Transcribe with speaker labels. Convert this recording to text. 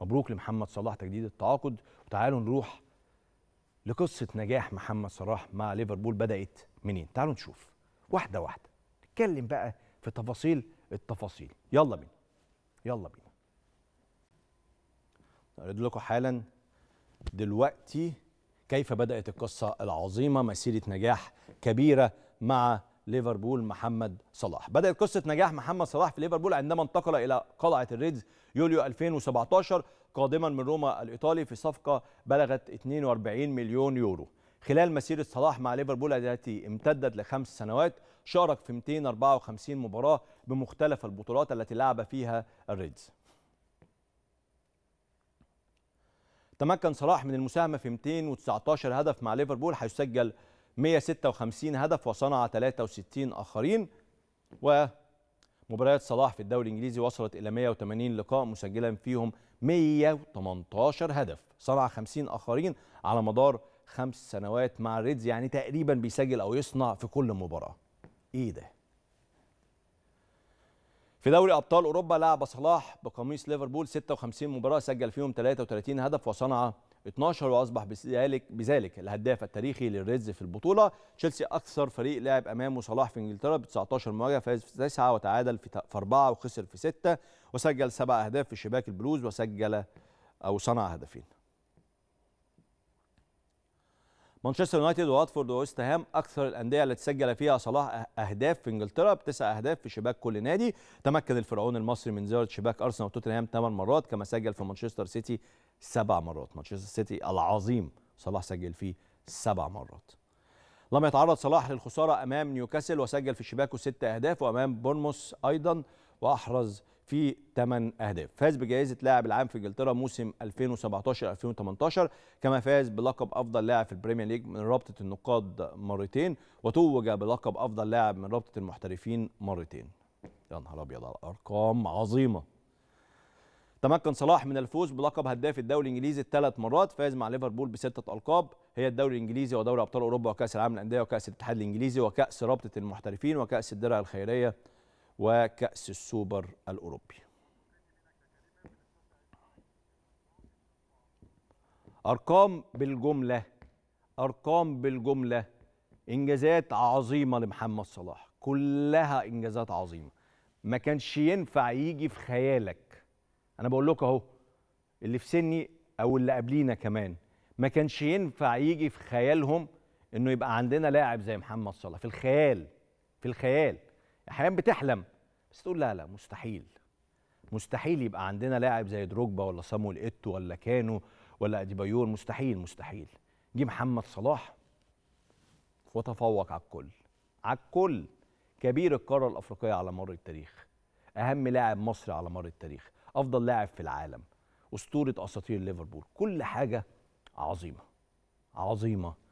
Speaker 1: مبروك لمحمد صلاح تجديد التعاقد وتعالوا نروح لقصة نجاح محمد صلاح مع ليفربول بدأت منين تعالوا نشوف واحدة واحدة نتكلم بقى في تفاصيل التفاصيل يلا بينا يلا بينا أريد لكم حالا دلوقتي كيف بدأت القصة العظيمة مسيرة نجاح كبيرة مع ليفربول محمد صلاح بدأت قصة نجاح محمد صلاح في ليفربول عندما انتقل إلى قلعة الريدز يوليو 2017 قادما من روما الإيطالي في صفقة بلغت 42 مليون يورو خلال مسيرة صلاح مع ليفربول التي امتدت لخمس سنوات شارك في 254 مباراة بمختلف البطولات التي لعب فيها الريدز تمكن صلاح من المساهمة في 219 هدف مع ليفربول حيسجل 156 هدف وصنع 63 آخرين ومباريات صلاح في الدوري الإنجليزي وصلت إلى 180 لقاء مسجلا فيهم 118 هدف صنع 50 آخرين على مدار خمس سنوات مع الريدز يعني تقريبا بيسجل أو يصنع في كل مباراة إيه ده؟ في دوري ابطال اوروبا لعب صلاح بقميص ليفربول 56 مباراه سجل فيهم 33 هدف وصنع 12 واصبح بذلك بذلك الهداف التاريخي للريدز في البطوله تشيلسي اكثر فريق لعب امامه صلاح في انجلترا ب 19 مواجهه فاز في 9 وتعادل في 4 وخسر في 6 وسجل 7 اهداف في شباك البلوز وسجل او صنع هدفين مانشستر يونايتد وواتفورد وويست هام اكثر الانديه التي سجل فيها صلاح اهداف في انجلترا بتسع اهداف في شباك كل نادي تمكن الفرعون المصري من زياره شباك ارسنال وتوتنهام ثمان مرات كما سجل في مانشستر سيتي سبع مرات مانشستر سيتي العظيم صلاح سجل فيه سبع مرات لم يتعرض صلاح للخساره امام نيوكاسل وسجل في شباكه ست اهداف وامام بورنموث ايضا واحرز في 8 اهداف فاز بجائزه لاعب العام في انجلترا موسم 2017 2018 كما فاز بلقب افضل لاعب في البريمير ليج من رابطه النقاد مرتين وتوج بلقب افضل لاعب من رابطه المحترفين مرتين يا نهار ابيض على ارقام عظيمه تمكن صلاح من الفوز بلقب هداف الدوري الانجليزي الثلاث مرات فاز مع ليفربول بسته القاب هي الدوري الانجليزي ودوري ابطال اوروبا وكاس العالم للانديه وكاس الاتحاد الانجليزي وكاس رابطه المحترفين وكاس الدرع الخيريه وكأس السوبر الأوروبي أرقام بالجملة أرقام بالجملة إنجازات عظيمة لمحمد صلاح كلها إنجازات عظيمة ما كانش ينفع يجي في خيالك أنا بقول لك أهو اللي في سني أو اللي قبلينا كمان ما كانش ينفع يجي في خيالهم إنه يبقى عندنا لاعب زي محمد صلاح في الخيال في الخيال احيانا بتحلم بس تقول لا لا مستحيل مستحيل يبقى عندنا لاعب زي دروجبا ولا صامويل ايتو ولا كانو ولا اديبايور مستحيل مستحيل جه محمد صلاح وتفوق على الكل على الكل كبير القاره الافريقيه على مر التاريخ اهم لاعب مصري على مر التاريخ افضل لاعب في العالم اسطوره اساطير ليفربول كل حاجه عظيمه عظيمه